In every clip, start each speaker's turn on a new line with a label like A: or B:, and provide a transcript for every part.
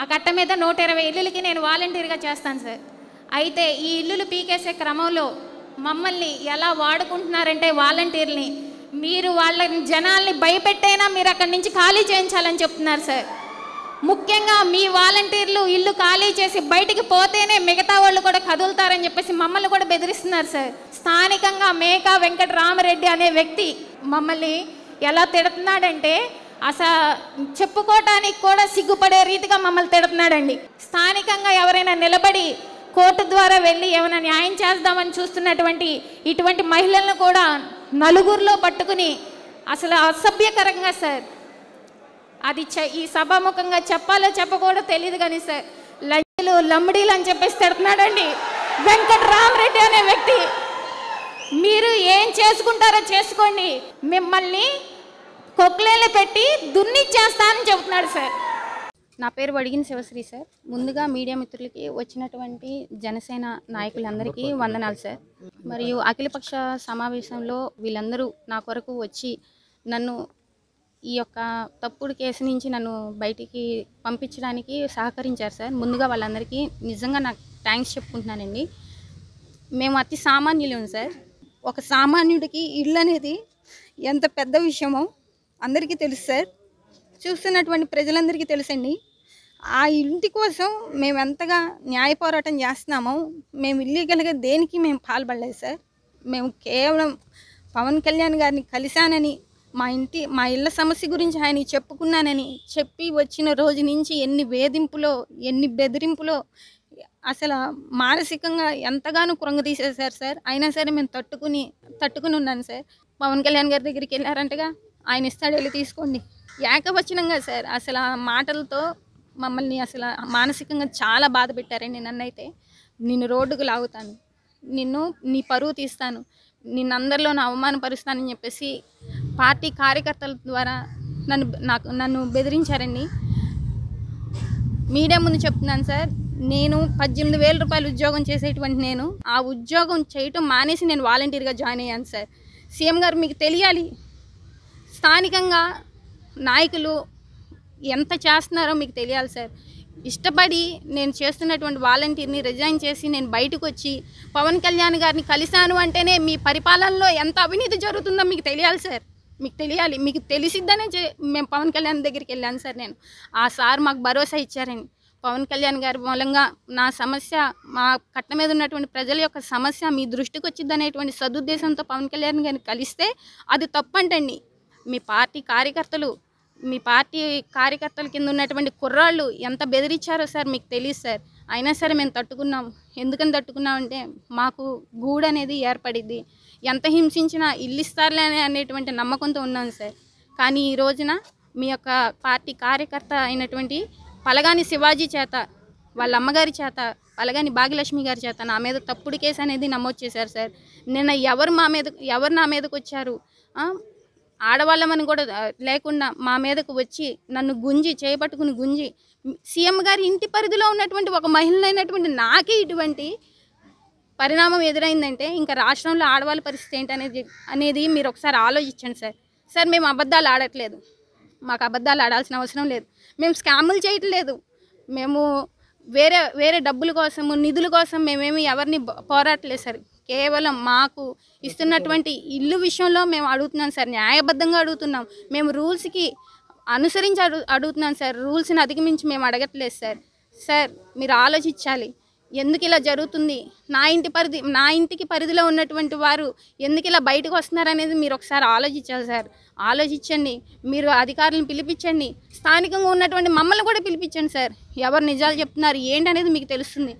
A: ఆ కట్ట మీద నూట ఇరవై ఇల్లులకి నేను వాలంటీర్గా చేస్తాను సార్ అయితే ఈ ఇల్లులు పీకేసే క్రమంలో మమ్మల్ని ఎలా వాడుకుంటున్నారంటే వాలంటీర్ని మీరు వాళ్ళ జనాల్ని భయపెట్టైనా మీరు అక్కడి నుంచి ఖాళీ చేయించాలని చెప్తున్నారు సార్ ముఖ్యంగా మీ వాలంటీర్లు ఇల్లు ఖాళీ చేసి బయటికి పోతేనే మిగతా వాళ్ళు కూడా కదులుతారని చెప్పేసి మమ్మల్ని కూడా బెదిరిస్తున్నారు సార్ స్థానికంగా మేకా వెంకటరామరెడ్డి అనే వ్యక్తి మమ్మల్ని ఎలా తిడుతున్నాడంటే అసలు చెప్పుకోవటానికి కూడా సిగ్గుపడే రీతిగా మమ్మల్ని తిడుతున్నాడండి స్థానికంగా ఎవరైనా నిలబడి కోర్టు ద్వారా వెళ్ళి ఏమైనా న్యాయం చేద్దామని చూస్తున్నటువంటి ఇటువంటి మహిళలను కూడా నలుగురిలో పట్టుకుని అసలు అసభ్యకరంగా సార్ అది ఈ సభాముఖంగా చెప్పాలో చెప్పకూడదు తెలియదు కానీ సార్ లంచలు లంబడీలు అని చెప్పేసి తిడుతున్నాడండి వెంకటరామరెడ్డి అనే వ్యక్తి మీరు ఏం చేసుకుంటారో చేసుకోండి మిమ్మల్ని కొక్లేలు పెట్టి దున్నిచ్చేస్తా అని చెబుతున్నాడు సార్ నా పేరు వడిగిన శివశ్రీ సార్ ముందుగా మీడియా మిత్రులకి వచ్చినటువంటి జనసేన నాయకులందరికీ వందనాలు సార్ మరియు అఖిలపక్ష సమావేశంలో వీళ్ళందరూ నా కొరకు వచ్చి నన్ను ఈ యొక్క తప్పుడు కేసు నుంచి నన్ను బయటికి పంపించడానికి సహకరించారు సార్ ముందుగా వాళ్ళందరికీ నిజంగా నాకు థ్యాంక్స్ చెప్పుకుంటున్నానండి మేము అతి సామాన్యులు సార్ ఒక సామాన్యుడికి ఇల్లు అనేది ఎంత పెద్ద విషయమో అందరికీ తెలుసు సార్ చూస్తున్నటువంటి ప్రజలందరికీ తెలుసండి ఆ ఇంటి కోసం మేము ఎంతగా న్యాయ పోరాటం చేస్తున్నామో మేము ఇల్లీగల్గా దేనికి మేము పాల్పడలేదు సార్ మేము కేవలం పవన్ కళ్యాణ్ గారిని కలిశానని మా ఇంటి మా ఇళ్ళ సమస్య గురించి ఆయన చెప్పుకున్నానని చెప్పి వచ్చిన రోజు నుంచి ఎన్ని వేధింపులో ఎన్ని బెదిరింపులో అసలు మానసికంగా ఎంతగానో కృంగతీసేశారు సార్ అయినా సరే మేము తట్టుకుని తట్టుకుని ఉన్నాను సార్ పవన్ కళ్యాణ్ గారి దగ్గరికి వెళ్ళారంటగా ఆయన ఇస్తాడు వెళ్ళి తీసుకోండి ఏకవచనంగా సార్ అసలు ఆ మాటలతో మమ్మల్ని అసలు మానసికంగా చాలా బాధ పెట్టారండి నన్నైతే నిన్ను రోడ్డుకు లాగుతాను నిన్ను నీ పరువు తీస్తాను నిన్ను అందరిలో నా అవమానపరుస్తానని చెప్పేసి పార్టీ కార్యకర్తల ద్వారా నన్ను నాకు నన్ను బెదిరించారండి మీడియా ముందు చెప్తున్నాను సార్ నేను పద్దెనిమిది వేల రూపాయలు ఉద్యోగం చేసేటువంటి నేను ఆ ఉద్యోగం చేయటం మానేసి నేను వాలంటీర్గా జాయిన్ అయ్యాను సార్ సీఎం గారు మీకు తెలియాలి స్థానికంగా నాయకులు ఎంత చేస్తున్నారో మీకు తెలియాలి సార్ ఇష్టపడి నేను చేస్తున్నటువంటి వాలంటీర్ని రిజైన్ చేసి నేను బయటకు వచ్చి పవన్ కళ్యాణ్ గారిని కలిశాను అంటేనే మీ పరిపాలనలో ఎంత అవినీతి జరుగుతుందో మీకు తెలియాలి సార్ మీకు తెలియాలి మీకు తెలిసిద్దనే మేము పవన్ కళ్యాణ్ దగ్గరికి వెళ్ళాను సార్ నేను ఆ సార్ మాకు భరోసా ఇచ్చారని పవన్ కళ్యాణ్ గారి మూలంగా నా సమస్య మా కట్ట మీద ఉన్నటువంటి ప్రజల యొక్క సమస్య మీ దృష్టికి వచ్చిందనేటువంటి సదుద్దేశంతో పవన్ కళ్యాణ్ గారిని కలిస్తే అది తప్పంటండి మీ పార్టీ కార్యకర్తలు మీ పార్టీ కార్యకర్తల కింద ఉన్నటువంటి కుర్రాళ్ళు ఎంత బెదిరించారో సార్ మీకు తెలియదు సార్ అయినా సరే మేము తట్టుకున్నాం ఎందుకని తట్టుకున్నామంటే మాకు గూడు అనేది ఏర్పడింది ఎంత హింసించినా ఇల్లు ఇస్తారులే అనేటువంటి నమ్మకంతో ఉన్నాం సార్ కానీ ఈ రోజున మీ యొక్క పార్టీ కార్యకర్త అయినటువంటి పలగాని శివాజీ చేత వాళ్ళ అమ్మగారి చేత పలగాని భాగ్యలక్ష్మి గారి చేత నా మీద తప్పుడు కేసు అనేది నమోదు చేశారు సార్ నిన్న ఎవరు మా మీద ఎవరు నా మీదకి వచ్చారు ఆడవాళ్ళమని కూడా లేకుండా మా మీదకు వచ్చి నన్ను గుంజి చేపట్టుకుని గుంజి సీఎం గారి ఇంటి పరిధిలో ఉన్నటువంటి ఒక మహిళనైనటువంటి నాకే ఇటువంటి పరిణామం ఎదురైందంటే ఇంకా రాష్ట్రంలో ఆడవాళ్ళ పరిస్థితి ఏంటనేది అనేది మీరు ఒకసారి ఆలోచించండి సార్ సార్ మేము అబద్ధాలు ఆడట్లేదు మాకు అబద్ధాలు ఆడాల్సిన అవసరం లేదు మేము స్కాములు చేయట్లేదు మేము వేరే వేరే డబ్బుల కోసము నిధుల కోసం మేమేమి ఎవరిని పోరాటలేదు సార్ కేవలం మాకు ఇస్తున్నటువంటి ఇల్లు విషయంలో మేము అడుగుతున్నాం సార్ న్యాయబద్ధంగా అడుగుతున్నాం మేము రూల్స్కి అనుసరించి అడుగు అడుగుతున్నాం సార్ రూల్స్ని అధిగమించి మేము అడగట్లేదు సార్ సార్ మీరు ఆలోచించాలి ఎందుకు ఇలా జరుగుతుంది నా ఇంటి పరిధి నా ఇంటికి పరిధిలో ఉన్నటువంటి వారు ఎందుకు ఇలా బయటకు వస్తున్నారు అనేది మీరు ఒకసారి ఆలోచించాలి సార్ ఆలోచించండి మీరు అధికారులను పిలిపించండి స్థానికంగా ఉన్నటువంటి మమ్మల్ని కూడా పిలిపించండి సార్ ఎవరు నిజాలు చెప్తున్నారు ఏంటి అనేది మీకు తెలుస్తుంది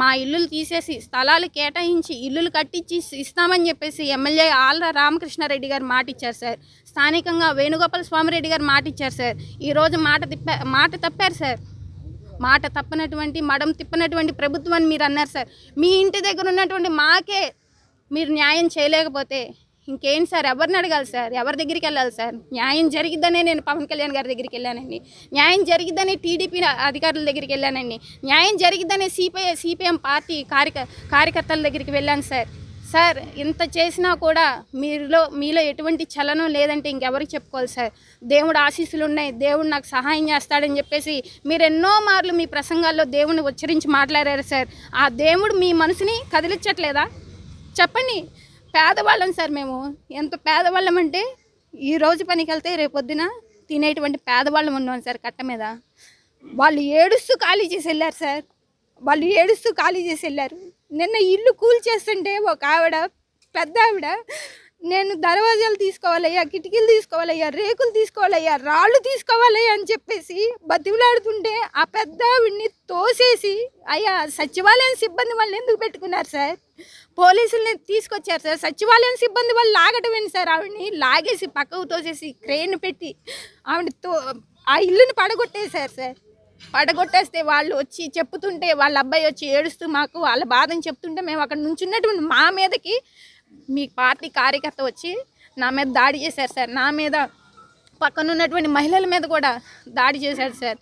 A: మా ఇల్లులు తీసేసి స్థలాలు కేటాయించి ఇల్లులు కట్టించి ఇస్తామని చెప్పేసి ఎమ్మెల్యే ఆళ్ళ రామకృష్ణారెడ్డి గారు మాట ఇచ్చారు సార్ స్థానికంగా వేణుగోపాల స్వామిరెడ్డి గారు మాట ఇచ్చారు సార్ ఈరోజు మాట తిప్ప మాట తప్పారు సార్ మాట తప్పనటువంటి మడం తిప్పినటువంటి ప్రభుత్వాన్ని మీరు అన్నారు సార్ మీ ఇంటి దగ్గర ఉన్నటువంటి మాకే మీరు న్యాయం చేయలేకపోతే ఇంకేం సార్ ఎవరిని అడగాలి సార్ ఎవరి దగ్గరికి వెళ్ళాలి సార్ న్యాయం జరిగిద్దనే నేను పవన్ కళ్యాణ్ గారి దగ్గరికి వెళ్ళానండి న్యాయం జరిగిద్దని టీడీపీ అధికారుల దగ్గరికి వెళ్ళానండి న్యాయం జరిగిద్దనే సిపిఐ సిపిఎం పార్టీ కార్యక కార్యకర్తల దగ్గరికి వెళ్ళాను సార్ సార్ ఇంత చేసినా కూడా మీలో మీలో ఎటువంటి చలనం లేదంటే ఇంకెవరికి చెప్పుకోవాలి సార్ దేవుడు ఆశీస్సులు ఉన్నాయి దేవుడు నాకు సహాయం చేస్తాడని చెప్పేసి మీరు ఎన్నో మార్లు మీ ప్రసంగాల్లో దేవుడిని ఉచ్చరించి మాట్లాడారు సార్ ఆ దేవుడు మీ మనసుని కదిలించట్లేదా చెప్పండి పేదవాళ్ళం సార్ మేము ఎంత పేదవాళ్ళం అంటే ఈ రోజు పనికి వెళ్తే రేపొద్దున తినేటువంటి పేదవాళ్ళం ఉన్నాం సార్ కట్ట మీద వాళ్ళు ఏడుస్తూ ఖాళీ చేసి వెళ్ళారు సార్ వాళ్ళు ఏడుస్తూ ఖాళీ చేసి వెళ్ళారు నిన్న ఇల్లు కూల్ చేస్తుంటే ఒక ఆవిడ పెద్ద ఆవిడ నేను దర్వాజాలు తీసుకోవాలయ్యా కిటికీలు తీసుకోవాలయ్యా రేకులు తీసుకోవాలయ్యా రాళ్ళు తీసుకోవాలయ్యా అని చెప్పేసి బతివులాడుతుంటే ఆ పెద్ద ఆవిడ్ని తోసేసి అయ్యా సచివాలయం సిబ్బంది వాళ్ళని ఎందుకు పెట్టుకున్నారు సార్ పోలీసుల్ని తీసుకొచ్చారు సార్ సచివాలయం సిబ్బంది వాళ్ళు లాగటమేంటి సార్ ఆవిడ్ని లాగేసి పక్కకు తోసేసి క్రెయిన్ పెట్టి ఆవిడ తో ఆ ఇల్లుని పడగొట్టేశారు సార్ పడగొట్టేస్తే వాళ్ళు వచ్చి చెప్తుంటే వాళ్ళ అబ్బాయి వచ్చి ఏడుస్తూ మాకు వాళ్ళ బాధని చెప్తుంటే మేము అక్కడ ఉన్నటువంటి మా మీదకి మీ పార్టీ కార్యకర్త వచ్చి నా మీద దాడి చేశారు సార్ నా మీద పక్కన ఉన్నటువంటి మహిళల మీద కూడా దాడి చేశారు సార్